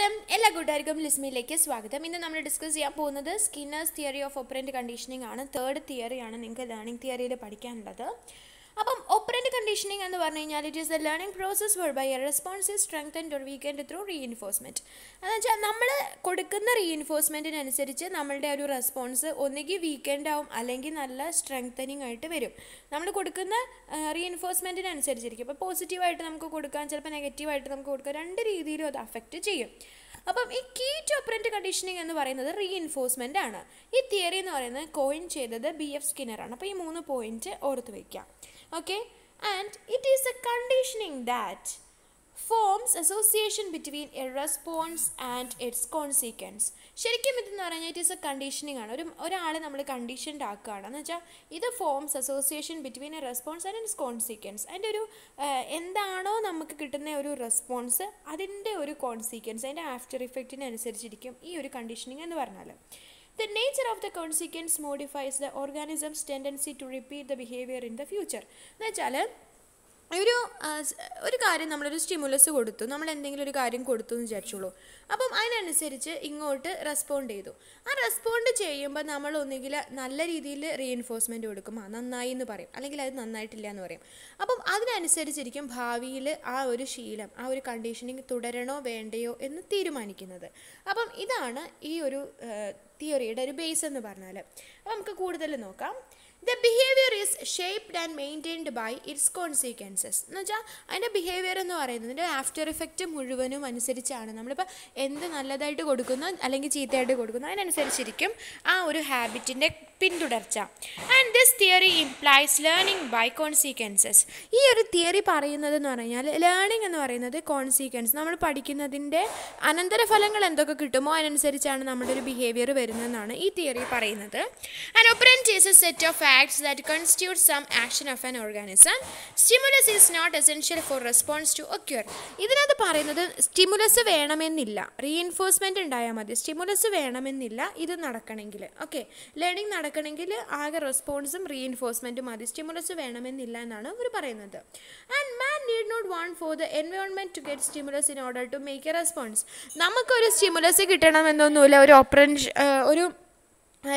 നമസ്കാരം എല്ലാ കൂട്ടുകാർക്കും ലിസ്മിയിലേക്ക് സ്വാഗതം ഇന്ന് നമ്മൾ ഡിസ്കസ് ചെയ്യാൻ പോകുന്നത് Skinner's theory of operant conditioning ആണ് തേർഡ് തിയറിയാണ് നിങ്ങൾക്ക് ലേണിംഗ് തിയറിയിൽ പഠിക്കാനുള്ളത് അപ്പം ഓപ്പറൻറ്റ് കണ്ടീഷനിങ് എന്ന് പറഞ്ഞു കഴിഞ്ഞാൽ it is a learning process where by a response is strength and weakened through enforcement എന്ന് വെച്ചാൽ നമ്മൾ കൊടുക്കുന്ന എൻഫോഴ്സ്മെൻറ്റിനനുസരിച്ച് നമ്മളുടെ ഒരു റെസ്പോൺസ് ഒന്നുകിൽ വീക്കെൻഡ് ആവും അല്ലെങ്കിൽ നല്ല സ്ട്രെങ്തനിങ് ആയിട്ട് വരും നമ്മൾ കൊടുക്കുന്ന എൻഫോഴ്സ്മെൻറ്റിനനുസരിച്ചിരിക്കും അപ്പോൾ പോസിറ്റീവായിട്ട് നമുക്ക് കൊടുക്കാൻ ചിലപ്പോൾ നെഗറ്റീവായിട്ട് നമുക്ക് കൊടുക്കാൻ രണ്ട് രീതിയിലും അത് അഫക്റ്റ് ചെയ്യും അപ്പം ഈ കീ ടു ഓപ്പറൻറ്റ് കണ്ടീഷനിങ് എന്ന് പറയുന്നത് എൻഫോഴ്സ്മെൻ്റ് ആണ് ഈ തിയറി എന്ന് പറയുന്നത് കോയിൻ ചെയ്തത് ബി എഫ് സ്കിന്നറാണ് അപ്പോൾ ഈ മൂന്ന് പോയിൻറ്റ് ഓർത്ത് വയ്ക്കാം okay and it is a conditioning that forms association between a response and its consequence ശരിക്കും ഇതെന്ന് പറഞ്ഞാൽ ഇറ്റ് ഈസ് എ കണ്ടീഷനിങ് ആണ് ഒരു ഒരാളെ നമ്മൾ കണ്ടീഷൻഡ് ആക്കുകയാണ് എന്ന് വെച്ചാൽ ഇത് forms association between a response and its consequence അതിൻ്റെ ഒരു എന്താണോ നമുക്ക് കിട്ടുന്ന ഒരു റെസ്പോൺസ് അതിൻ്റെ ഒരു കോൺസിക്വൻസ് അതിൻ്റെ ആഫ്റ്റർ ഇഫക്റ്റിനനുസരിച്ചിരിക്കും ഈ ഒരു കണ്ടീഷനിങ് എന്ന് പറഞ്ഞാൽ The nature of the consequence modifies the organism's tendency to repeat the behavior in the future. എന്നുവെച്ചാൽ ഒരു ഒരു കാര്യം നമ്മളൊരു സ്റ്റിമുലസ് കൊടുത്തു നമ്മൾ എന്തെങ്കിലും ഒരു കാര്യം കൊടുത്തു എന്ന് വിചാരിച്ചുള്ളൂ അപ്പം അതിനനുസരിച്ച് ഇങ്ങോട്ട് റെസ്പോണ്ട് ചെയ്തു ആ റെസ്പോണ്ട് ചെയ്യുമ്പോൾ നമ്മൾ ഒന്നുകിൽ നല്ല രീതിയിൽ റീഎൻഫോഴ്സ്മെൻ്റ് കൊടുക്കും ആ നന്നായി എന്ന് പറയും അല്ലെങ്കിൽ അത് നന്നായിട്ടില്ല എന്ന് പറയും അപ്പം അതിനനുസരിച്ചിരിക്കും ഭാവിയിൽ ആ ഒരു ശീലം ആ ഒരു കണ്ടീഷനിങ് തുടരണോ വേണ്ടയോ എന്ന് തീരുമാനിക്കുന്നത് അപ്പം ഇതാണ് ഈ ഒരു തിയറിയുടെ ഒരു ബേസ് എന്ന് പറഞ്ഞാൽ അപ്പോൾ നമുക്ക് കൂടുതൽ നോക്കാം the behaviour is shaped and maintained by its consequences എന്ന് വെച്ചാൽ അതിൻ്റെ ബിഹേവിയർ എന്ന് പറയുന്നതിൻ്റെ ആഫ്റ്റർ എഫക്റ്റ് മുഴുവനും അനുസരിച്ചാണ് നമ്മളിപ്പോൾ എന്ത് നല്ലതായിട്ട് കൊടുക്കുന്നു അല്ലെങ്കിൽ ചീത്തയായിട്ട് കൊടുക്കുന്നു അതിനനുസരിച്ചിരിക്കും ആ ഒരു ഹാബിറ്റിൻ്റെ പിന്തുടർച്ച and this theory implies learning by consequences ഈ ഒരു തിയറി പറയുന്നത് എന്ന് പറഞ്ഞാൽ ലേണിംഗ് എന്ന് പറയുന്നത് കോൺസീക്വൻസ് നമ്മൾ പഠിക്കുന്നതിൻ്റെ അനന്തരഫലങ്ങൾ എന്തൊക്കെ കിട്ടുമോ അതിനനുസരിച്ചാണ് നമ്മുടെ ഒരു ബിഹേവിയർ വരുന്നതെന്നാണ് ഈ തിയറി പറയുന്നത് and operant is a set of facts that constitute some action of an organism stimulus is not essential for response to occur ഇതിനകത്ത് പറയുന്നത് സ്റ്റിമുലസ് വേണമെന്നില്ല റീഇൻഫോഴ്സ്മെൻറ്റ് ഉണ്ടായാൽ മതി സ്റ്റിമുലസ് വേണമെന്നില്ല ഇത് നടക്കണമെങ്കിൽ ഓക്കെ ലേണിംഗ് നട നടക്കണമെങ്കിൽ ആകെ റെസ്പോൺസും റീഎൻഫോഴ്സ്മെൻറ്റും മതി സ്റ്റിമുലസ് വേണമെന്നില്ല എന്നാണ് അവർ പറയുന്നത് and man need not want for the environment to get stimulus in order to make a response നമുക്കൊരു സ്റ്റിമുലസ് കിട്ടണമെന്നൊന്നുമില്ല ഒരു ഓപ്പറേഷൻ ഒരു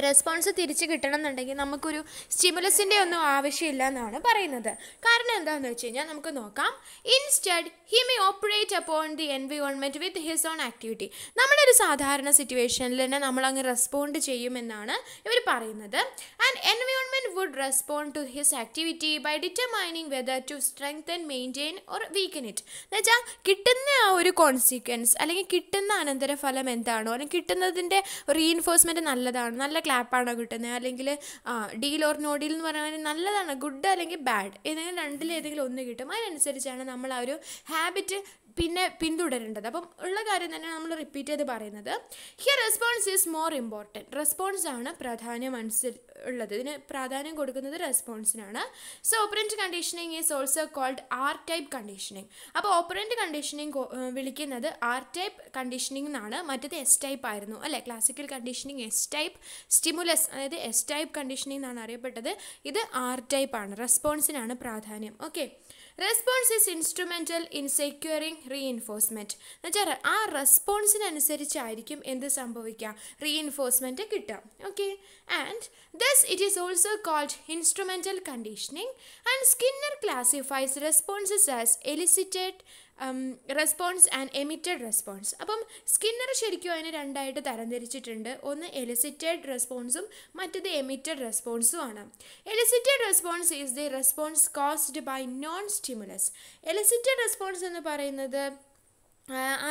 റെസ്പോൺസ് തിരിച്ച് കിട്ടണം എന്നുണ്ടെങ്കിൽ നമുക്കൊരു സ്റ്റിമുലസിൻ്റെ ഒന്നും ആവശ്യമില്ല എന്നാണ് പറയുന്നത് കാരണം എന്താണെന്ന് വെച്ച് കഴിഞ്ഞാൽ നമുക്ക് നോക്കാം instead he may operate upon the environment with his own activity നമ്മുടെ ഒരു സാധാരണ സിറ്റുവേഷനിൽ തന്നെ നമ്മൾ അങ്ങ് റെസ്പോണ്ട് ചെയ്യുമെന്നാണ് ഇവർ പറയുന്നത് and environment would respond to his activity by determining whether to and maintain or weaken it എന്ന് വെച്ചാൽ കിട്ടുന്ന ആ ഒരു കോൺസിക്വൻസ് അല്ലെങ്കിൽ കിട്ടുന്ന അനന്തരഫലം എന്താണോ അല്ലെങ്കിൽ കിട്ടുന്നതിൻ്റെ റീഇൻഫോഴ്സ്മെൻറ്റ് നല്ലതാണോ നല്ല ക്ലാപ്പാണോ കിട്ടുന്നത് അല്ലെങ്കിൽ ഡീൽ ഓർ നോ ഡീൽ എന്ന് പറഞ്ഞാൽ നല്ലതാണ് ഗുഡ് അല്ലെങ്കിൽ ബാഡ് ഏതെങ്കിലും രണ്ടിലേതെങ്കിലും ഒന്ന് കിട്ടും അതിനനുസരിച്ചാണ് നമ്മൾ ആ ഒരു ഹാബിറ്റ് പിന്നെ പിന്തുടരേണ്ടത് അപ്പം ഉള്ള കാര്യം തന്നെ നമ്മൾ റിപ്പീറ്റ് ചെയ്ത് പറയുന്നത് here response is more important response ആണ് പ്രാധാന്യം അനുസരി ഉള്ളത് ഇതിന് പ്രാധാന്യം കൊടുക്കുന്നത് റെസ്പോൺസിനാണ് so operant conditioning is also called R type conditioning അപ്പോൾ ഓപ്പറൻറ്റ് കണ്ടീഷനിങ് വിളിക്കുന്നത് ആർ ടൈപ്പ് കണ്ടീഷനിങ് എന്നാണ് മറ്റത് എസ് ടൈപ്പ് ആയിരുന്നു അല്ലേ classical conditioning S type stimulus അതായത് എസ് ടൈപ്പ് കണ്ടീഷനിങ് എന്നാണ് അറിയപ്പെട്ടത് ഇത് ആർ ടൈപ്പ് ആണ് റെസ്പോൺസിനാണ് പ്രാധാന്യം okay response is instrumental in securing reinforcement എന്ന് വെച്ചാൽ ആ റെസ്പോൺസിനനുസരിച്ചായിരിക്കും എന്ത് സംഭവിക്കുക റീഇൻഫോഴ്സ്മെൻറ്റ് കിട്ടുക okay and thus it is also called instrumental conditioning and Skinner classifies responses as elicited response and emitted response അപ്പം സ്കിന്നർ ശരിക്കും അതിനെ രണ്ടായിട്ട് തരംതിരിച്ചിട്ടുണ്ട് ഒന്ന് എലിസിറ്റഡ് റെസ്പോൺസും മറ്റത് എമിറ്റഡ് റെസ്പോൺസും ആണ് elicited response is the response caused by known stimulus elicited response എന്ന് പറയുന്നത്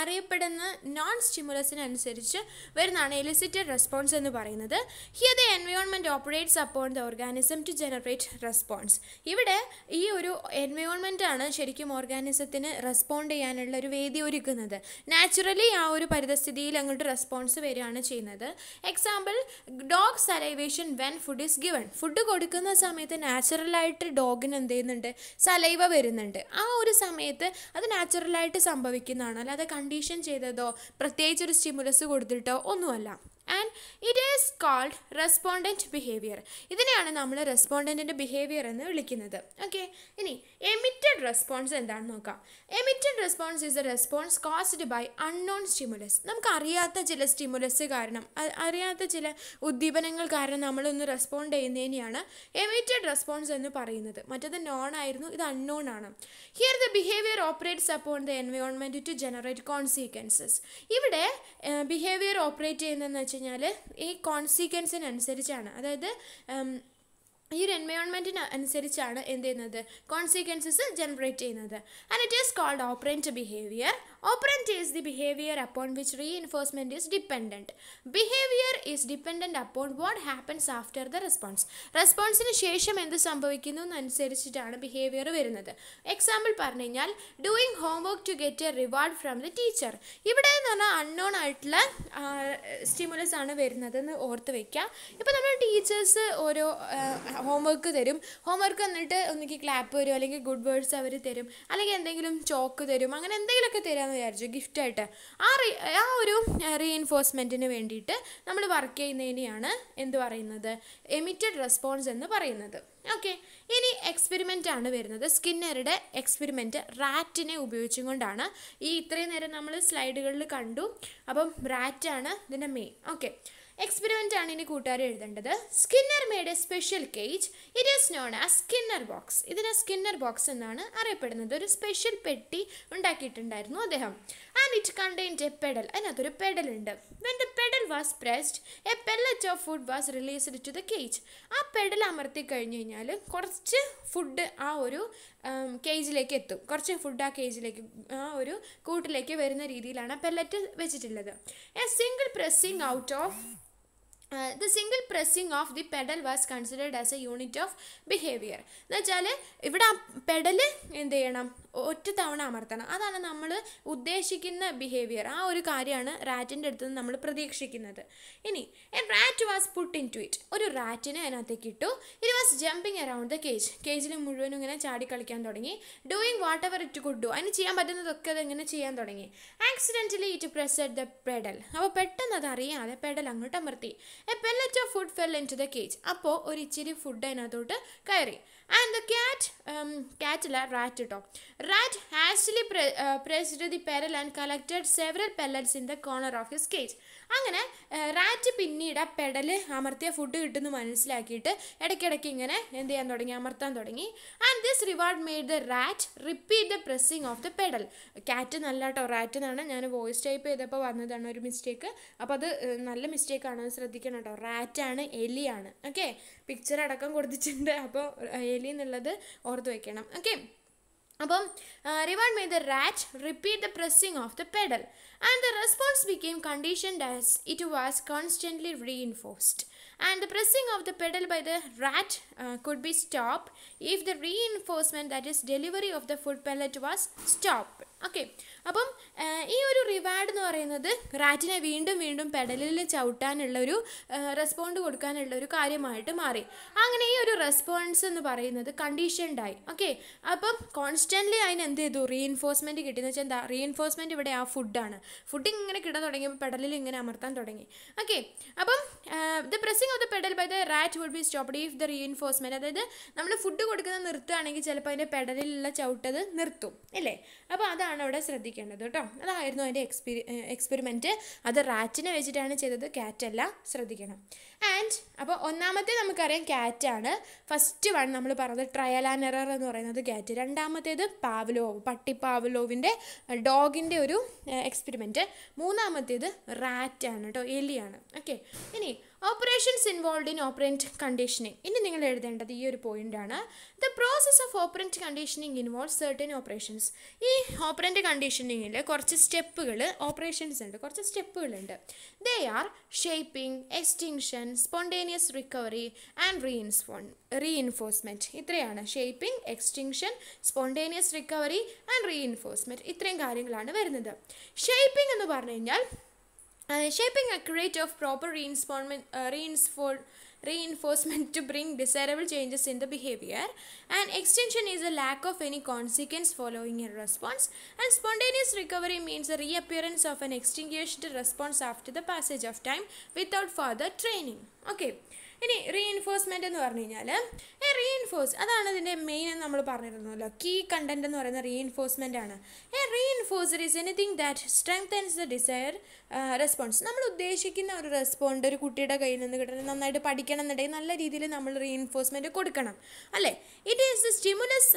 അറിയപ്പെടുന്ന നോൺ സ്റ്റിമുലസിനനുസരിച്ച് വരുന്നതാണ് എലിസിറ്റഡ് റെസ്പോൺസ് എന്ന് പറയുന്നത് here the environment operates upon the organism to generate response ഇവിടെ ഈ ഒരു എൻവയോൺമെൻറ്റാണ് ശരിക്കും ഓർഗാനിസത്തിന് റെസ്പോണ്ട് ചെയ്യാനുള്ള ഒരു വേദി ഒരുക്കുന്നത് നാച്ചുറലി ആ ഒരു പരിതസ്ഥിതിയിൽ അങ്ങോട്ട് റെസ്പോൺസ് വരികയാണ് ചെയ്യുന്നത് example dog salivation when food is given food കൊടുക്കുന്ന സമയത്ത് നാച്ചുറലായിട്ട് ഡോഗിന് എന്ത് ചെയ്യുന്നുണ്ട് സലൈവ വരുന്നുണ്ട് ആ ഒരു സമയത്ത് അത് നാച്ചുറലായിട്ട് സംഭവിക്കുന്നതാണ് അല്ലാതെ കണ്ടീഷൻ ചെയ്തതോ പ്രത്യേകിച്ച് ഒരു സ്റ്റിമുലസ് കൊടുത്തിട്ടോ ഒന്നുമല്ല and it is called respondent behaviour ഇതിനെയാണ് നമ്മൾ റെസ്പോണ്ടൻറ്റിൻ്റെ ബിഹേവിയർ എന്ന് വിളിക്കുന്നത് ഓക്കെ ഇനി എമിറ്റഡ് റെസ്പോൺസ് എന്താണെന്ന് നോക്കാം emitted response is a response caused by unknown stimulus നമുക്ക് അറിയാത്ത ചില സ്റ്റിമുലസ് കാരണം അറിയാത്ത ചില ഉദ്ദീപനങ്ങൾ കാരണം നമ്മളൊന്ന് റെസ്പോണ്ട് ചെയ്യുന്നതിനെയാണ് എമിറ്റഡ് റെസ്പോൺസ് എന്ന് പറയുന്നത് മറ്റത് നോൺ ആയിരുന്നു ഇത് അൺനോൺ ആണ് here the behaviour operates upon the environment to generate consequences ഇവിടെ ബിഹേവിയർ ഓപ്പറേറ്റ് ചെയ്യുന്നതെന്ന് വെച്ചാൽ കഴിഞ്ഞാൽ ഈ കോൺസിക്വൻസിനനുസരിച്ചാണ് അതായത് ഈ ഒരു എൻവയോൺമെൻറ്റിന് അനുസരിച്ചാണ് എന്ത് ചെയ്യുന്നത് കോൺസിക്വൻസസ് ജനറേറ്റ് ചെയ്യുന്നത് and it is called operate behaviour Operant the behaviour behavior which which reinforcement is dependent. Behavior is dependent upon what happens after the response. റെസ്പോൺസിന് ശേഷം എന്ത് സംഭവിക്കുന്നു എന്നനുസരിച്ചിട്ടാണ് ബിഹേവിയർ വരുന്നത് എക്സാമ്പിൾ പറഞ്ഞു കഴിഞ്ഞാൽ doing homework to get a reward from the teacher ഇവിടെ എന്ന് പറഞ്ഞാൽ അൺനോൺ ആയിട്ടുള്ള സ്റ്റിമുലസ് ആണ് വരുന്നത് എന്ന് ഓർത്ത് വയ്ക്കുക ഇപ്പോൾ നമ്മൾ ടീച്ചേഴ്സ് ഓരോ ഹോംവർക്ക് തരും ഹോംവർക്ക് എന്നിട്ട് ഒന്നുകിൽ ക്ലാപ്പ് വരും അല്ലെങ്കിൽ ഗുഡ് വേർഡ്സ് അവർ തരും അല്ലെങ്കിൽ എന്തെങ്കിലും ചോക്ക് തരും അങ്ങനെ എന്തെങ്കിലുമൊക്കെ തരാം എന്ന് വിചാരിച്ചു ഗിഫ്റ്റായിട്ട് ആ റീ ആ ഒരു റീഎൻഫോഴ്സ്മെൻറ്റിന് വേണ്ടിയിട്ട് നമ്മൾ വർക്ക് ചെയ്യുന്നതിനെയാണ് എന്ത് പറയുന്നത് എമിറ്റഡ് റെസ്പോൺസ് എന്ന് പറയുന്നത് ഓക്കെ ഇനി എക്സ്പെരിമെൻ്റ് ആണ് വരുന്നത് സ്കിന്നറുടെ എക്സ്പെരിമെൻ്റ് റാറ്റിനെ ഉപയോഗിച്ചും കൊണ്ടാണ് ഈ ഇത്രയും നേരം നമ്മൾ സ്ലൈഡുകളിൽ കണ്ടു അപ്പം റാറ്റാണ് ഇതിൻ്റെ മെയിൻ ഓക്കെ എക്സ്പെരിമെൻ്റ് ആണ് ഇനി കൂട്ടുകാർ എഴുതേണ്ടത് Skinner made a special cage it is known as Skinner box ഇതിനെ സ്കിന്നർ ബോക്സ് എന്നാണ് അറിയപ്പെടുന്നത് ഒരു സ്പെഷ്യൽ പെട്ടി ഉണ്ടാക്കിയിട്ടുണ്ടായിരുന്നു അദ്ദേഹം and it contained a pedal അതിനകത്തൊരു പെഡൽ ഉണ്ട് when the pedal was pressed a pellet of food was released to the cage ആ പെഡൽ അമർത്തി കഴിഞ്ഞു കഴിഞ്ഞാൽ കുറച്ച് ഫുഡ് ആ ഒരു കേജിലേക്ക് എത്തും കുറച്ച് ഫുഡ് ആ കേജിലേക്ക് ആ ഒരു കൂട്ടിലേക്ക് വരുന്ന രീതിയിലാണ് പെല്ലറ്റ് വെച്ചിട്ടുള്ളത് a single pressing out of the single pressing of the pedal was considered as a unit of behaviour എന്ന് വെച്ചാൽ ഇവിടെ ആ പെഡല് എന്ത് ചെയ്യണം ഒറ്റ തവണ അമർത്തണം അതാണ് നമ്മൾ ഉദ്ദേശിക്കുന്ന ബിഹേവിയർ ആ ഒരു കാര്യമാണ് റാറ്റിൻ്റെ അടുത്ത് നിന്ന് നമ്മൾ പ്രതീക്ഷിക്കുന്നത് ഇനി a rat was put into it ഒരു റാറ്റിനെ അതിനകത്തേക്ക് ഇട്ടു it was jumping around the cage കേജിൽ മുഴുവനും ഇങ്ങനെ ചാടി കളിക്കാൻ തുടങ്ങി doing whatever it could do അതിന് ചെയ്യാൻ പറ്റുന്നതൊക്കെ അതിങ്ങനെ ചെയ്യാൻ തുടങ്ങി accidentally it press the pedal അപ്പോൾ പെട്ടെന്ന് അത് അറിയാതെ പെഡൽ അങ്ങോട്ട് അമർത്തി a pellet of food fell into the cage അപ്പോൾ ഒരു ഇച്ചിരി ഫുഡ് അതിനകത്തോട്ട് കയറി ആൻഡ് ദ ക്യാറ്റ് ക്യാറ്റല്ല റാറ്റ് കേട്ടോ rat hastily pressed the pedal and collected several pellets in the corner of his cage അങ്ങനെ റാറ്റ് uh, പിന്നീട് ആ pedal അമർത്തിയ food കിട്ടുന്നു മനസ്സിലാക്കിയിട്ട് ഇടയ്ക്കിടയ്ക്ക് ഇങ്ങനെ എന്ത് ചെയ്യാൻ തുടങ്ങി അമർത്താൻ തുടങ്ങി and this reward made the rat repeat the pressing of the pedal cat നല്ല കേട്ടോ റാറ്റ് എന്നാണ് ഞാൻ വോയിസ് ടൈപ്പ് ചെയ്തപ്പോൾ വന്നതാണ് ഒരു മിസ്റ്റേക്ക് അപ്പോൾ അത് uh, നല്ല മിസ്റ്റേക്കാണ് ശ്രദ്ധിക്കണം കേട്ടോ റാറ്റാണ് എലിയാണ് ഓക്കെ പിക്ചർ അടക്കം കൊടുത്തിട്ടുണ്ട് അപ്പോൾ എലി എന്നുള്ളത് ഓർത്ത് വയ്ക്കണം ഓക്കെ അപ്പം reward made the rat repeat the pressing of the pedal and the response became conditioned as it was constantly reinforced and the pressing of the pedal by the rat could be stop if the reinforcement that is delivery of the food pellet was stopped okay അപ്പം ഈ ഒരു reward എന്ന് പറയുന്നത് റാറ്റിനെ വീണ്ടും വീണ്ടും പെഡലിൽ ചവിട്ടാനുള്ള ഒരു respond കൊടുക്കാനുള്ള ഒരു കാര്യമായിട്ട് മാറി അങ്ങനെ ഈ ഒരു റെസ്പോൺസ് എന്ന് പറയുന്നത് കണ്ടീഷൻഡായി ഓക്കെ അപ്പം കോൺസ്റ്റൻ്റ്ലി അതിന് എന്ത് ചെയ്തു റീഇൻഫോഴ്സ്മെൻറ്റ് കിട്ടിയെന്ന് വെച്ചാൽ എന്താ റീഇൻഫോഴ്സ്മെൻറ്റ് ഇവിടെ ആ ഫുഡാണ് ഫുഡിങ് ഇങ്ങനെ കിട്ടാൻ തുടങ്ങിയപ്പോൾ പെഡലിൽ ഇങ്ങനെ അമർത്താൻ തുടങ്ങി ഓക്കെ അപ്പം the pressing of the pedal by the rat would be stopped if the reinforcement അതായത് നമ്മൾ ഫുഡ് കൊടുക്കുന്നത് നിർത്തുകയാണെങ്കിൽ ചിലപ്പോൾ അതിൻ്റെ പെഡലിലുള്ള ചവിട്ടത് നിർത്തും അല്ലേ അപ്പോൾ അതാണ് അതാണ് അവിടെ ശ്രദ്ധിക്കേണ്ടത് കേട്ടോ അതായിരുന്നു അതിൻ്റെ എക്സ്പെരി എക്സ്പെരിമെൻറ്റ് അത് റാറ്റിനെ വെച്ചിട്ടാണ് ചെയ്തത് ക്യാറ്റല്ല ശ്രദ്ധിക്കണം ആൻഡ് അപ്പോൾ ഒന്നാമത്തെ നമുക്കറിയാം ക്യാറ്റാണ് ഫസ്റ്റ് വൺ നമ്മൾ പറഞ്ഞത് ട്രയൽ ആൻഡ് എറർ എന്ന് പറയുന്നത് ക്യാറ്റ് രണ്ടാമത്തേത് പാവ്ലോവ് പട്ടി പാവ്ലോവിൻ്റെ ഡോഗിൻ്റെ ഒരു എക്സ്പെരിമെൻറ്റ് മൂന്നാമത്തേത് റാറ്റാണ് കേട്ടോ എലിയാണ് ഓക്കെ ഇനി operations involve in operate conditioning ഇനി നിങ്ങൾ എഴുതേണ്ടത് ഈ ഒരു പോയിന്റ് ആണ് the process of operant conditioning involve certain operations ഈ ഓപ്പറൻറ്റ് കണ്ടീഷനിങ്ങിൽ കുറച്ച് സ്റ്റെപ്പുകൾ ഓപ്പറേഷൻസ് ഉണ്ട് കുറച്ച് സ്റ്റെപ്പുകളുണ്ട് they are shaping extinction spontaneous recovery and reinforce reinforcement ഇത്രയാണ് shaping extinction spontaneous recovery and reinforcement ഇത്രയും കാര്യങ്ങളാണ് വരുന്നത് ഷേപ്പിംഗ് എന്ന് പറഞ്ഞു കഴിഞ്ഞാൽ shaping a crate of proper reinforcement, uh, reinfor reinforcement to bring desirable changes in the behavior and extension is a lack of any consequence following a response and spontaneous recovery means the reappearance of an extinguished response after the passage of time without further training okay ഇനി reinforcement എന്ന് പറഞ്ഞു കഴിഞ്ഞാൽ reinforce അതാണ് ഇതിൻ്റെ main എന്ന് നമ്മൾ പറഞ്ഞിരുന്നല്ലോ key content എന്ന് പറയുന്ന റീഎൻഫോഴ്സ്മെൻ്റ് ആണ് a reinforcer is anything that strengthens the desire response നമ്മൾ ഉദ്ദേശിക്കുന്ന ഒരു റെസ്പോണ്ട് ഒരു കുട്ടിയുടെ കയ്യിൽ നിന്ന് കിട്ടണം നന്നായിട്ട് പഠിക്കണം എന്നുണ്ടെങ്കിൽ നല്ല രീതിയിൽ നമ്മൾ റീഎൻഫോഴ്സ്മെൻറ്റ് കൊടുക്കണം അല്ലേ it is the stimulus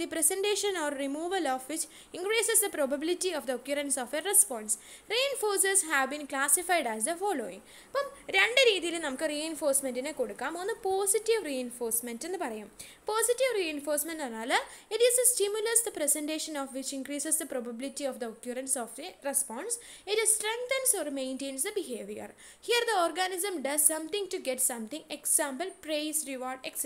the presentation or removal of which increases the probability of the occurrence of a response reinforcers have been classified as the following അപ്പം രണ്ട് രീതിയിൽ നമുക്ക് റീഎൻഫോഴ്സ്മെൻറ്റിനെ കൊടുക്കാം ഒന്ന് പോസിറ്റീവ് റീഎൻഫോഴ്സ്മെൻറ്റ് എന്ന് പറയും പോസിറ്റീവ് റീഎൻഫോഴ്സ്മെൻറ്റ് പറഞ്ഞാൽ it is the stimulus the presentation of which increases the probability of the occurrence of the response it strength strengthens or maintains the behaviour here the organism does something to get something example praise, reward etc.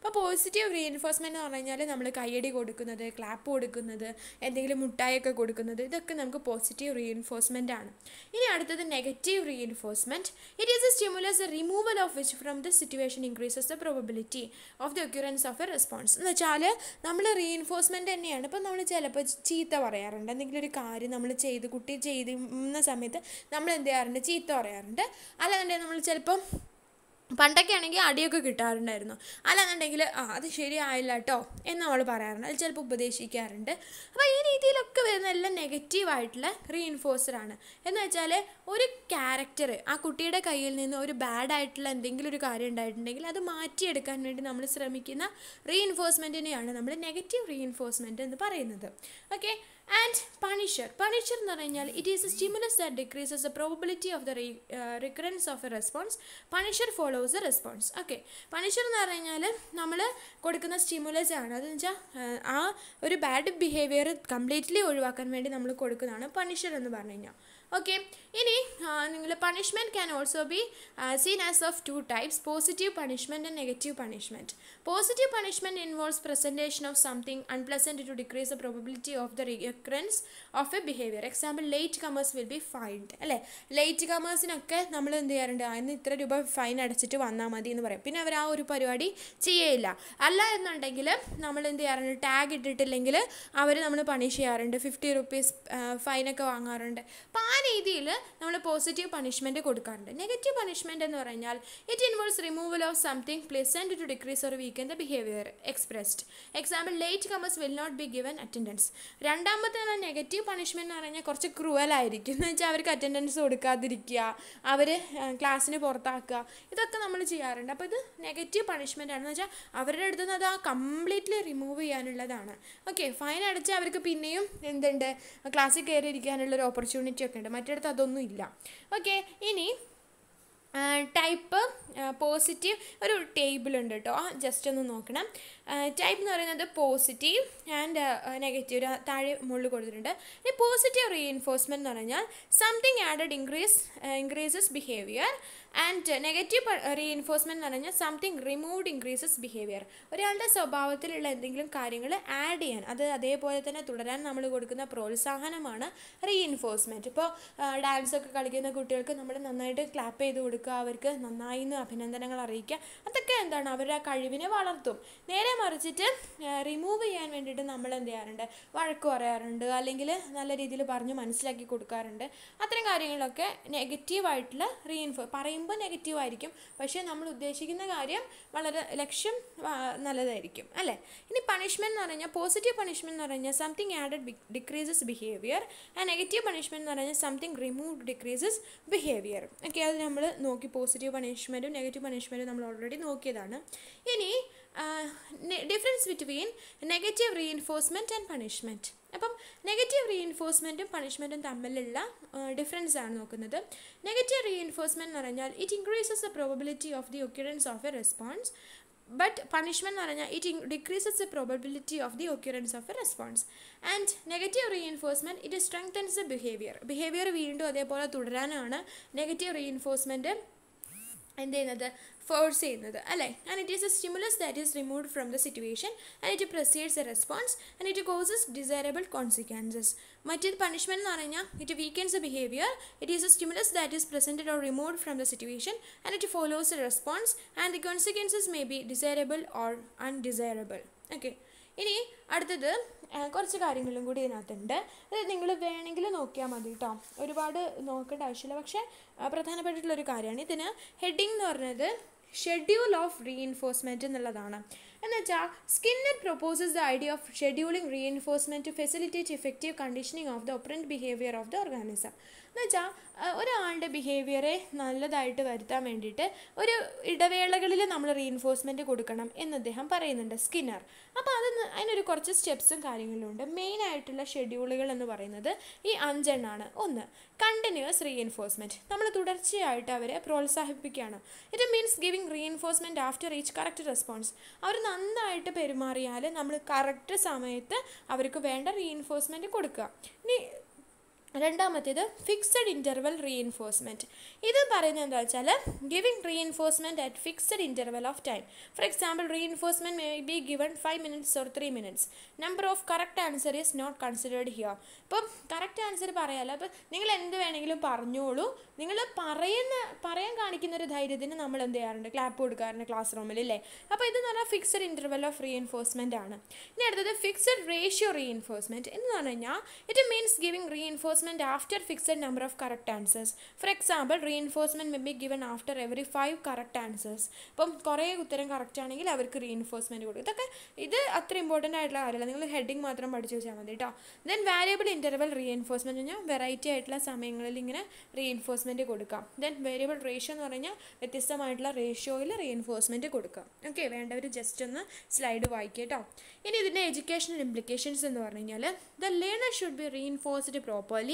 അപ്പോൾ positive reinforcement എന്ന് പറഞ്ഞു കഴിഞ്ഞാൽ നമ്മൾ കൈയടി കൊടുക്കുന്നത് clap കൊടുക്കുന്നത് എന്തെങ്കിലും മുട്ടായൊക്കെ കൊടുക്കുന്നത് ഇതൊക്കെ നമുക്ക് പോസിറ്റീവ് റീഎൻഫോഴ്സ്മെൻ്റ് ആണ് ഇനി അടുത്തത് negative reinforcement it is a stimulus the removal of which from the situation increases the probability of the occurrence of a response എന്ന് വെച്ചാൽ നമ്മൾ റീഎൻഫോഴ്സ്മെൻറ്റ് തന്നെയാണ് ഇപ്പം നമ്മൾ ചിലപ്പോൾ ചീത്ത പറയാറുണ്ട് എന്തെങ്കിലും ഒരു കാര്യം നമ്മൾ ചെയ്ത് കുട്ടി ചെയ്യുന്ന സമയത്ത് നമ്മൾ എന്ത് ചെയ്യാറുണ്ട് ചീത്ത പറയാറുണ്ട് അല്ലാതെ നമ്മൾ ചിലപ്പം പണ്ടൊക്കെ ആണെങ്കിൽ അടിയൊക്കെ കിട്ടാറുണ്ടായിരുന്നു അല്ലാന്നുണ്ടെങ്കിൽ ആ അത് ശരിയായില്ല കേട്ടോ എന്ന് നമ്മൾ പറയാറുണ്ട് അത് ചിലപ്പോൾ ഉപദേശിക്കാറുണ്ട് അപ്പോൾ ഈ രീതിയിലൊക്കെ വരുന്ന എല്ലാം നെഗറ്റീവായിട്ടുള്ള റീഇൻഫോഴ്സറാണ് എന്ന് വെച്ചാൽ ഒരു ക്യാരക്ടർ ആ കുട്ടിയുടെ കയ്യിൽ നിന്ന് ഒരു ബാഡ് ആയിട്ടുള്ള എന്തെങ്കിലും ഒരു കാര്യം ഉണ്ടായിട്ടുണ്ടെങ്കിൽ അത് മാറ്റിയെടുക്കാൻ വേണ്ടി നമ്മൾ ശ്രമിക്കുന്ന റീഇൻഫോഴ്സ്മെൻറ്റിനെയാണ് നമ്മൾ നെഗറ്റീവ് റീഇൻഫോഴ്സ്മെൻറ്റ് എന്ന് പറയുന്നത് ഓക്കെ ആൻഡ് പണിഷർ പണിഷർ എന്ന് പറഞ്ഞു കഴിഞ്ഞാൽ it is a stimulus that decreases the probability of the recurrence of a response punisher follows a response okay punisher എന്ന് പറഞ്ഞു കഴിഞ്ഞാൽ നമ്മൾ കൊടുക്കുന്ന സ്റ്റിമുലസ് ആണ് അതെന്ന് വെച്ചാൽ ആ ഒരു ബാഡ് ബിഹേവിയർ കംപ്ലീറ്റ്ലി ഒഴിവാക്കാൻ വേണ്ടി നമ്മൾ കൊടുക്കുന്നതാണ് പണിഷർ എന്ന് പറഞ്ഞു കഴിഞ്ഞാൽ ഓക്കെ ഇനി നിങ്ങൾ punishment can also be seen as of two types positive punishment and negative punishment positive punishment involves presentation of something unpleasant to decrease the probability of the recurrence of a behaviour example late comers will be fined അല്ലേ late കമേഴ്സിനൊക്കെ നമ്മൾ എന്ത് ചെയ്യാറുണ്ട് അതിന് ഇത്ര രൂപ fine അടച്ചിട്ട് വന്നാൽ മതി എന്ന് പറയും പിന്നെ അവർ ആ ഒരു പരിപാടി ചെയ്യേയില്ല അല്ല എന്നുണ്ടെങ്കിൽ നമ്മൾ എന്ത് ചെയ്യാറുണ്ട് ടാഗ് ഇട്ടിട്ടില്ലെങ്കിൽ അവർ നമ്മൾ പണിഷ് ചെയ്യാറുണ്ട് ഫിഫ്റ്റി റുപ്പീസ് ഫൈനൊക്കെ വാങ്ങാറുണ്ട് അപ്പോൾ ആ രീതിയിൽ നമ്മൾ പോസിറ്റീവ് പണിഷ്മെൻറ്റ് കൊടുക്കാറുണ്ട് നെഗറ്റീവ് പണിഷ്മെൻറ്റ് എന്ന് പറഞ്ഞാൽ it involves removal of something pleasant to decrease or weaken the behaviour expressed example late comers will not be given attendance രണ്ടാമത്തെ നെഗറ്റീവ് പണിഷ്മെൻറ്റ് എന്ന് പറഞ്ഞാൽ കുറച്ച് ആയിരിക്കും എന്ന് വെച്ചാൽ അവർക്ക് അറ്റൻഡൻസ് കൊടുക്കാതിരിക്കുക അവർ ക്ലാസ്സിന് പുറത്താക്കുക ഇതൊക്കെ നമ്മൾ ചെയ്യാറുണ്ട് അപ്പോൾ ഇത് നെഗറ്റീവ് പണിഷ്മെൻ്റ് ആണെന്ന് വെച്ചാൽ അവരുടെ അടുത്ത് നിന്ന് അത് ആ കംപ്ലീറ്റ്ലി റിമൂവ് ചെയ്യാനുള്ളതാണ് ഓക്കെ ഫൈൻ അടച്ചാൽ അവർക്ക് പിന്നെയും എന്തുണ്ട് ക്ലാസ്സിൽ കയറി ഇരിക്കാനുള്ളൊരു ഓപ്പർച്യൂണിറ്റി ഒക്കെ ഉണ്ട് ഉണ്ട് മറ്റിടത്ത് അതൊന്നും ഇല്ല ഓക്കെ ഇനി ടൈപ്പ് പോസിറ്റീവ് ഒരു ടേബിൾ ഉണ്ട് കേട്ടോ ജസ്റ്റ് ഒന്ന് നോക്കണം ടൈപ്പ് എന്ന് പറയുന്നത് പോസിറ്റീവ് ആൻഡ് നെഗറ്റീവ് താഴെ മുകളിൽ കൊടുത്തിട്ടുണ്ട് ഇനി പോസിറ്റീവ് എൻഫോഴ്സ്മെൻറ്റ് എന്ന് പറഞ്ഞാൽ something added increase increases behaviour and negative enforcement എന്ന് പറഞ്ഞാൽ സംതിങ് റിമൂവ്ഡ് ഇൻക്രീസസ് ബിഹേവിയർ ഒരാളുടെ സ്വഭാവത്തിലുള്ള എന്തെങ്കിലും കാര്യങ്ങൾ ആഡ് ചെയ്യാൻ അത് അതേപോലെ തന്നെ തുടരാൻ നമ്മൾ കൊടുക്കുന്ന പ്രോത്സാഹനമാണ് എൻഫോഴ്സ്മെൻറ്റ് ഇപ്പോൾ ഡാൻസൊക്കെ കളിക്കുന്ന കുട്ടികൾക്ക് നമ്മൾ നന്നായിട്ട് ക്ലാപ്പ് ചെയ്ത് കൊടുക്കുക അവർക്ക് നന്നായി അഭിനന്ദനങ്ങൾ അറിയിക്കുക അതൊക്കെ എന്താണ് അവരുടെ കഴിവിനെ വളർത്തും നേരെ മറിച്ചിട്ട് റിമൂവ് ചെയ്യാൻ വേണ്ടിയിട്ട് നമ്മൾ എന്ത് ചെയ്യാറുണ്ട് വഴക്ക് പറയാറുണ്ട് അല്ലെങ്കിൽ നല്ല രീതിയിൽ പറഞ്ഞ് മനസ്സിലാക്കി കൊടുക്കാറുണ്ട് അത്തരം കാര്യങ്ങളൊക്കെ നെഗറ്റീവായിട്ടുള്ള റീഇൻഫോ പറയുമ്പോൾ നെഗറ്റീവായിരിക്കും പക്ഷേ നമ്മൾ ഉദ്ദേശിക്കുന്ന കാര്യം വളരെ ലക്ഷ്യം നല്ലതായിരിക്കും അല്ലേ ഇനി പണിഷ്മെൻറ്റ് എന്ന് പറഞ്ഞാൽ പോസിറ്റീവ് പണിഷ്മെൻറ്റ് എന്ന് പറഞ്ഞാൽ something added decreases behaviour and negative punishment എന്ന് പറഞ്ഞാൽ സംതിങ് റിമൂവ് ഡിക്രീസസ് ബിഹേവിയർ ഒക്കെ അത് നമ്മൾ നോക്കി പോസിറ്റീവ് പണിഷ്മെൻറ്റും നെഗറ്റീവ് പണിഷ്മെൻറ്റും നമ്മൾ ഓൾറെഡി നോക്കിയതാണ് ഇനി difference between negative reinforcement and punishment അപ്പം നെഗറ്റീവ് റീഇൻഫോഴ്സ്മെൻറ്റും പണിഷ്മെൻറ്റും തമ്മിലുള്ള ഡിഫറൻസ് ആണ് നോക്കുന്നത് നെഗറ്റീവ് റീഇൻഫോഴ്സ്മെൻറ്റ് എന്ന് പറഞ്ഞാൽ it increases the probability of the occurrence of a response but punishment എന്ന് പറഞ്ഞാൽ it decreases the probability of the occurrence of a response and negative reinforcement it strengthens the behaviour behaviour വീണ്ടും അതേപോലെ തുടരാനാണ് negative reinforcement എന്ത് ചെയ്യുന്നത് force ചെയ്യുന്നത് അല്ലേ and it is a stimulus that is removed from the situation and it proceeds a response and it causes desirable consequences മറ്റൊരു punishment എന്ന് പറഞ്ഞാൽ it weakens a behaviour it is a stimulus that is presented or removed from the situation and it follows a response and the consequences may be desirable or undesirable okay ഇനി അടുത്തത് കുറച്ച് കാര്യങ്ങളും കൂടി ഇതിനകത്തുണ്ട് അത് നിങ്ങൾ വേണമെങ്കിൽ നോക്കിയാൽ മതി കേട്ടോ ഒരുപാട് നോക്കേണ്ട ആവശ്യമില്ല പക്ഷേ പ്രധാനപ്പെട്ടിട്ടുള്ളൊരു കാര്യമാണ് ഇതിന് ഹെഡിങ് എന്ന് പറഞ്ഞത് ഷെഡ്യൂൾ ഓഫ് റീഇൻഫോഴ്സ്മെൻറ്റ് എന്നുള്ളതാണ് എന്നുവെച്ചാൽ Skinner proposes the idea of scheduling reinforcement to facilitate effective conditioning of the operant behaviour of the organism എന്ന് വെച്ചാൽ ഒരാളുടെ ബിഹേവിയറെ നല്ലതായിട്ട് വരുത്താൻ വേണ്ടിയിട്ട് ഒരു ഇടവേളകളിൽ നമ്മൾ റീഎൻഫോഴ്സ്മെൻറ്റ് കൊടുക്കണം എന്ന് അദ്ദേഹം പറയുന്നുണ്ട് സ്കിന്നർ അപ്പോൾ അത് അതിനൊരു കുറച്ച് സ്റ്റെപ്സും കാര്യങ്ങളും ഉണ്ട് മെയിൻ ആയിട്ടുള്ള ഷെഡ്യൂളുകൾ എന്ന് പറയുന്നത് ഈ അഞ്ചെണ്ണാണ് ഒന്ന് കണ്ടിന്യൂസ് റീഎൻഫോഴ്സ്മെൻറ്റ് നമ്മൾ തുടർച്ചയായിട്ട് അവരെ പ്രോത്സാഹിപ്പിക്കുകയാണ് it means giving reinforcement after each correct response അവർ നന്നായിട്ട് പെരുമാറിയാൽ നമ്മൾ കറക്റ്റ് സമയത്ത് അവർക്ക് വേണ്ട റീഎൻഫോഴ്സ്മെൻറ്റ് കൊടുക്കുക ഇനി രണ്ടാമത്തേത് ഫിക്സഡ് ഇൻ്റർവൽ റീഎൻഫോഴ്സ്മെൻറ്റ് ഇത് പറയുന്നത് എന്താ വെച്ചാൽ giving reinforcement at fixed interval of time for example reinforcement may be given five minutes or three minutes number of correct answer is not considered here അപ്പം കറക്റ്റ് ആൻസർ പറയാമല്ലോ അപ്പം നിങ്ങൾ എന്ത് വേണമെങ്കിലും പറഞ്ഞോളൂ നിങ്ങൾ പറയുന്ന പറയാൻ കാണിക്കുന്ന ഒരു ധൈര്യത്തിന് നമ്മൾ എന്ത് ചെയ്യാറുണ്ട് ക്ലാപ്പ് കൊടുക്കാറുണ്ട് ക്ലാസ് റൂമിൽ അല്ലേ അപ്പോൾ ഇത് എന്ന് പറഞ്ഞാൽ ഫിക്സഡ് ഇൻ്റർവൽ ഓഫ് റീഎൻഫോഴ്സ്മെൻറ്റ് ആണ് ഇനി അടുത്തത് ഫിക്സഡ് റേഷ്യോ റീഎൻഫോഴ്സ്മെൻറ്റ് എന്ന് പറഞ്ഞു കഴിഞ്ഞാൽ it means giving reinforce reinforcement after fixed number of correct answers. For example, reinforcement may be given after every five correct answers ഇപ്പം കുറേ ഉത്തരം കറക്റ്റ് ആണെങ്കിൽ അവർക്ക് റീഇൻഫോഴ്സ്മെൻറ്റ് കൊടുക്കും ഇതൊക്കെ ഇത് അത്ര ഇമ്പോർട്ടൻ്റ് ആയിട്ടുള്ള കാര്യമല്ല നിങ്ങൾ ഹെഡിങ് മാത്രം പഠിച്ചു വെച്ചാൽ മതി കേട്ടോ ദെൻ വാരിയബിൾ ഇൻ്റർവൽ റീഇൻഫോഴ്സ്മെൻറ്റ് കഴിഞ്ഞാൽ വെറൈറ്റി ആയിട്ടുള്ള സമയങ്ങളിൽ ഇങ്ങനെ റീഇൻഫോഴ്സ്മെൻറ്റ് കൊടുക്കാം ദെൻ വേരിയബിൾ റേഷ്യോ എന്ന് പറഞ്ഞാൽ വ്യത്യസ്തമായിട്ടുള്ള റേഷ്യോയിൽ റീഇൻഫോഴ്സ്മെൻറ്റ് കൊടുക്കാം ഓക്കെ വേണ്ടവർ ജസ്റ്റ് ഒന്ന് സ്ലൈഡ് വായിക്കുക കേട്ടോ ഇനി ഇതിൻ്റെ എഡ്യൂക്കേഷണൽ ഇംപ്ലിക്കേഷൻസ് എന്ന് പറഞ്ഞു കഴിഞ്ഞാൽ the learner should be reinforced properly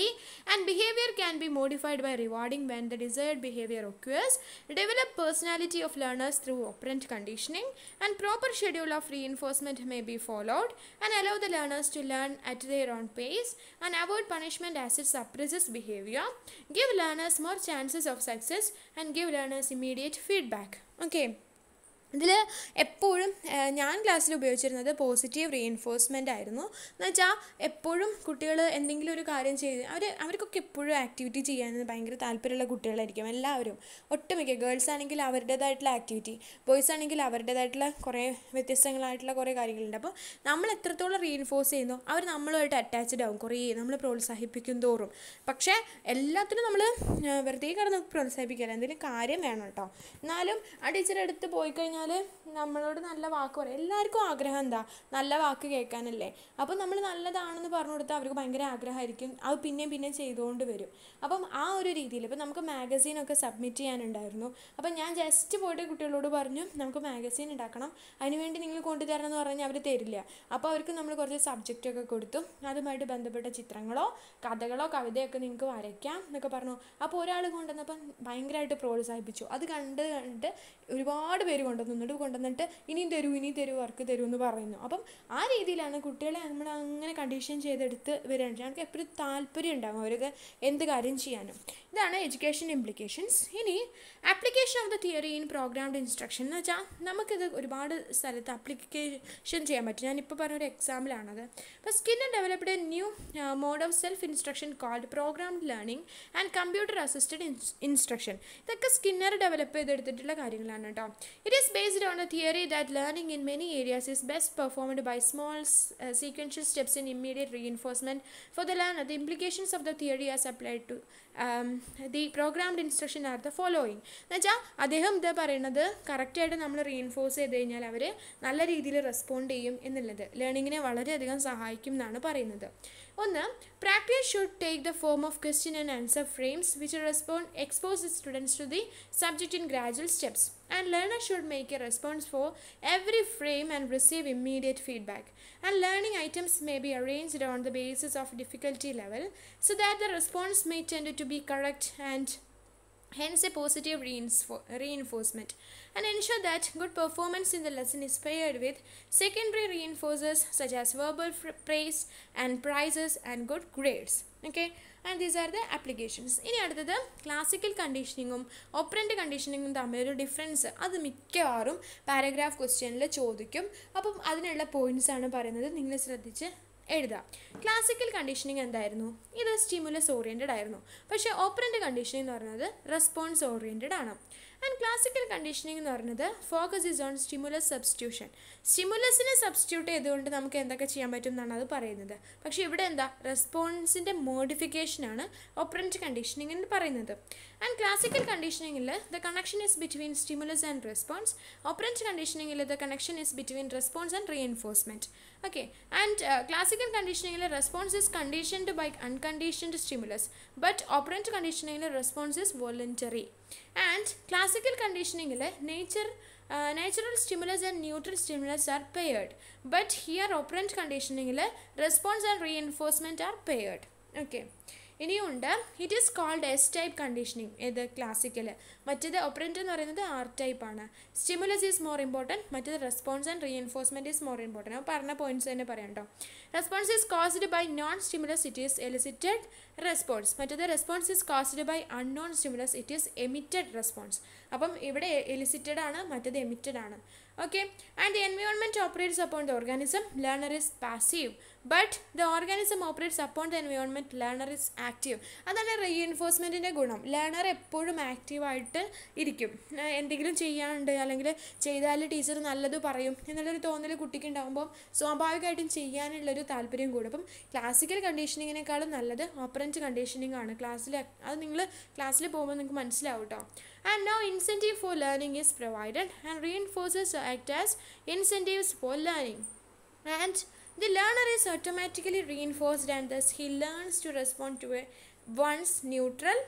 and behavior can be modified by rewarding when the desired behavior occurs, develop personality of learners through operant conditioning and proper schedule of reinforcement may be followed and allow the learners to learn at their own pace and avoid punishment as it suppresses behavior, give learners more chances of success and give learners immediate feedback. Okay. ഇതിൽ എപ്പോഴും ഞാൻ ക്ലാസ്സിൽ ഉപയോഗിച്ചിരുന്നത് positive reinforcement ആയിരുന്നു എന്നുവെച്ചാൽ എപ്പോഴും കുട്ടികൾ എന്തെങ്കിലും ഒരു കാര്യം ചെയ്ത് അവർ അവർക്കൊക്കെ എപ്പോഴും ആക്ടിവിറ്റി ചെയ്യാൻ ഭയങ്കര താല്പര്യമുള്ള കുട്ടികളായിരിക്കും എല്ലാവരും ഒട്ടുമിക്ക ഗേൾസ് ആണെങ്കിൽ അവരുടേതായിട്ടുള്ള ആക്ടിവിറ്റി ബോയ്സ് ആണെങ്കിൽ അവരുടേതായിട്ടുള്ള കുറേ വ്യത്യസ്തങ്ങളായിട്ടുള്ള കുറേ കാര്യങ്ങളുണ്ട് അപ്പോൾ നമ്മൾ എത്രത്തോളം റീഎൻഫോഴ്സ് ചെയ്യുന്നു അവർ നമ്മളുമായിട്ട് അറ്റാച്ച്ഡ് ആവും കുറേ നമ്മൾ പ്രോത്സാഹിപ്പിക്കും തോറും പക്ഷേ എല്ലാത്തിനും നമ്മൾ വെറുതെ കടന്ന് പ്രോത്സാഹിപ്പിക്കില്ല എന്തെങ്കിലും കാര്യം വേണം കേട്ടോ എന്നാലും ആ ടീച്ചറെ അടുത്ത് പോയി കഴിഞ്ഞാൽ പറഞ്ഞാൽ നമ്മളോട് നല്ല വാക്ക് പറയാം എല്ലാവർക്കും ആഗ്രഹം എന്താ നല്ല വാക്ക് കേൾക്കാനല്ലേ അപ്പോൾ നമ്മൾ നല്ലതാണെന്ന് പറഞ്ഞു കൊടുത്താൽ അവർക്ക് ഭയങ്കര ആഗ്രഹമായിരിക്കും അത് പിന്നെയും പിന്നെയും ചെയ്തുകൊണ്ട് വരും അപ്പം ആ ഒരു രീതിയിൽ ഇപ്പം നമുക്ക് മാഗസീനൊക്കെ സബ്മിറ്റ് ചെയ്യാനുണ്ടായിരുന്നു അപ്പം ഞാൻ ജസ്റ്റ് പോയിട്ട് കുട്ടികളോട് പറഞ്ഞു നമുക്ക് മാഗസീൻ ഉണ്ടാക്കണം അതിനുവേണ്ടി നിങ്ങൾ കൊണ്ടുതരണം എന്ന് പറഞ്ഞാൽ അവർ തരില്ല അപ്പോൾ അവർക്ക് നമ്മൾ കുറച്ച് സബ്ജക്റ്റൊക്കെ കൊടുത്തു അതുമായിട്ട് ബന്ധപ്പെട്ട ചിത്രങ്ങളോ കഥകളോ കവിതയൊക്കെ നിങ്ങൾക്ക് വരയ്ക്കാം എന്നൊക്കെ പറഞ്ഞു അപ്പോൾ ഒരാൾ കൊണ്ടുവന്നപ്പം ഭയങ്കരമായിട്ട് പ്രോത്സാഹിപ്പിച്ചു അത് കണ്ട് കണ്ട് ഒരുപാട് പേര് കൊണ്ടുവന്നു അവിടെ നിന്നിട്ട് കൊണ്ടുവന്നിട്ട് ഇനിയും തരൂ ഇനിയും തരൂ വർക്ക് തരൂ എന്ന് പറയുന്നു അപ്പം ആ രീതിയിലാണ് കുട്ടികളെ നമ്മൾ അങ്ങനെ കണ്ടീഷൻ ചെയ്തെടുത്ത് വരേണ്ടത് അവർക്ക് എപ്പോഴും താല്പര്യം ഉണ്ടാകും അവർക്ക് എന്ത് കാര്യം ചെയ്യാനും ഇതാണ് എഡ്യൂക്കേഷൻ ഇംപ്ലിക്കേഷൻസ് ഇനി application of the theory in programmed instruction എന്ന് വെച്ചാൽ നമുക്കിത് ഒരുപാട് സ്ഥലത്ത് ആപ്ലിക്കേഷൻ ചെയ്യാൻ പറ്റും ഞാനിപ്പോൾ ഒരു എക്സാമ്പിളാണത് അപ്പോൾ Skinner developed a new mode of self instruction called programmed learning and computer assisted instruction ഇതൊക്കെ സ്കിന്നർ ഡെവലപ്പ് ചെയ്തെടുത്തിട്ടുള്ള കാര്യങ്ങളാണ് കേട്ടോ it is based on a theory that learning in many areas is best performed by small uh, sequential steps in immediate reinforcement. For the learner, the implications of the theory as applied to um, the programmed instruction are the following. എന്നുവെച്ചാൽ അദ്ദേഹം ഇത് പറയുന്നത് കറക്റ്റായിട്ട് നമ്മൾ reinforce ചെയ്ത് കഴിഞ്ഞാൽ അവർ നല്ല രീതിയിൽ റെസ്പോണ്ട് ചെയ്യും എന്നുള്ളത് ലേണിങ്ങിനെ വളരെയധികം സഹായിക്കും എന്നാണ് പറയുന്നത് ഒന്ന് practice should take the form of question and answer frames which respond expose students to the subject in gradual steps and learner should make a response for every frame and receive immediate feedback and learning items may be arranged on the basis of difficulty level so that the response may tend to be correct and hence a positive reinforcement and ensure that good performance in the lesson is paired with secondary reinforcers such as verbal praise and prizes and good grades okay and these are the applications ഇനി അടുത്തത് classical കണ്ടീഷനിങ്ങും ഒപ്പറൻ്റ് കണ്ടീഷനിങ്ങും തമ്മിലൊരു difference അത് മിക്കവാറും paragraph ക്വസ്റ്റ്യനിൽ ചോദിക്കും അപ്പം അതിനുള്ള points ആണ് പറയുന്നത് നിങ്ങൾ ശ്രദ്ധിച്ച് എഴുതാം ക്ലാസിക്കൽ കണ്ടീഷനിങ് എന്തായിരുന്നു ഇത് സ്റ്റിമുലസ് ഓറിയൻറ്റഡ് ആയിരുന്നു പക്ഷേ ഓപ്പറൻ്റ് കണ്ടീഷനിങ് എന്ന് പറയുന്നത് റെസ്പോൺസ് ഓറിയൻറ്റഡ് ആണ് ആൻഡ് ക്ലാസിക്കൽ കണ്ടീഷനിങ് എന്ന് പറയുന്നത് focus is on stimulus substitution സ്റ്റിമുലസിനെ സബ്സ്റ്റിറ്റ്യൂട്ട് ചെയ്തുകൊണ്ട് നമുക്ക് എന്തൊക്കെ ചെയ്യാൻ പറ്റും എന്നാണ് അത് പറയുന്നത് പക്ഷേ ഇവിടെ എന്താ റെസ്പോൺസിൻ്റെ മോഡിഫിക്കേഷനാണ് ഓപ്പറൻറ്റ് കണ്ടീഷനിങ് എന്ന് പറയുന്നത് ആൻഡ് ക്ലാസിക്കൽ കണ്ടീഷനിങ്ങിൽ the connection is between stimulus and response operant കണ്ടീഷനിങ്ങിൽ the connection is between response and reinforcement okay and classical കണ്ടീഷനിങ്ങിൽ response is conditioned by unconditioned stimulus but operant കണ്ടീഷനിങ്ങിൽ response is voluntary and classical കണ്ടീഷനിങ്ങിൽ nature natural stimulus and neutral stimulus are paired but here operant കണ്ടീഷനിങ്ങിൽ response and reinforcement are paired okay ഇനിയുണ്ട് it is called S type conditioning ഏത് classical മറ്റേത് operant എന്ന് പറയുന്നത് R ടൈപ്പാണ് stimulus is more important മറ്റേത് response and reinforcement is more important പറഞ്ഞ points തന്നെ പറയാം കേട്ടോ response is caused by known stimulus it is elicited response മറ്റത് response is caused by unknown stimulus it is emitted response അപ്പം ഇവിടെ elicited ആണ് മറ്റത് എമിറ്റഡ് ആണ് okay and the environment operates upon the organism learner is passive but the organism operates upon the environment learner is active അതാണ് റീ എൻഫോഴ്സ്മെൻറ്റിൻ്റെ ഗുണം learner എപ്പോഴും ആക്റ്റീവായിട്ട് ഇരിക്കും എന്തെങ്കിലും ചെയ്യാനുണ്ട് അല്ലെങ്കിൽ ചെയ്താൽ ടീച്ചർ നല്ലത് പറയും എന്നുള്ളൊരു തോന്നൽ കുട്ടിക്ക് ഉണ്ടാകുമ്പോൾ സ്വാഭാവികമായിട്ടും ചെയ്യാനുള്ളൊരു താല്പര്യം കൂടും അപ്പം ക്ലാസിക്കൽ കണ്ടീഷനിങ്ങിനേക്കാളും നല്ലത് ഓപ്പറേറ്റ് ഇമ്പോർട്ടൻറ്റ് കണ്ടീഷനിങ് ആണ് ക്ലാസ്സിൽ അത് നിങ്ങൾ ക്ലാസ്സിൽ പോകുമ്പോൾ നിങ്ങൾക്ക് മനസ്സിലാവും കേട്ടോ and no incentive for learning is provided and reinforcers act as incentives for learning and the learner is automatically reinforced and thus he learns to respond to a once neutral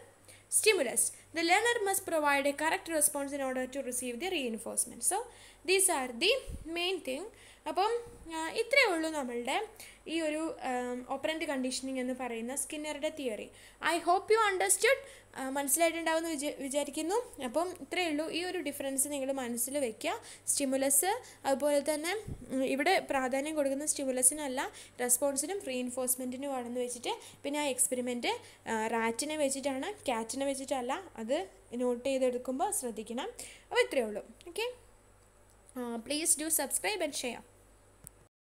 stimulus. The learner must provide a correct response in order to receive the reinforcement. So, these are the main thing. അപ്പം ഇത്രയേ ഉള്ളൂ നമ്മളുടെ ഈ ഒരു operant conditioning എന്ന് പറയുന്ന സ്കിന്നറുടെ theory I hope you understood മനസ്സിലായിട്ടുണ്ടാവുമെന്ന് വിചാ വിചാരിക്കുന്നു അപ്പം ഇത്രയേ ഉള്ളൂ ഈ ഒരു ഡിഫറൻസ് നിങ്ങൾ മനസ്സിൽ വെക്കുക സ്റ്റിമുലസ് അതുപോലെ തന്നെ ഇവിടെ പ്രാധാന്യം കൊടുക്കുന്ന സ്റ്റിമുലസിനല്ല റെസ്പോൺസിനും ഫ്രീ എൻഫോഴ്സ്മെൻറ്റിനും ആണെന്ന് വെച്ചിട്ട് പിന്നെ ആ എക്സ്പെരിമെൻറ്റ് റാറ്റിനെ വെച്ചിട്ടാണ് ക്യാറ്റിനെ വെച്ചിട്ടല്ല അത് നോട്ട് ചെയ്തെടുക്കുമ്പോൾ ശ്രദ്ധിക്കണം അപ്പോൾ ഇത്രയേ ഉള്ളൂ okay please do subscribe and share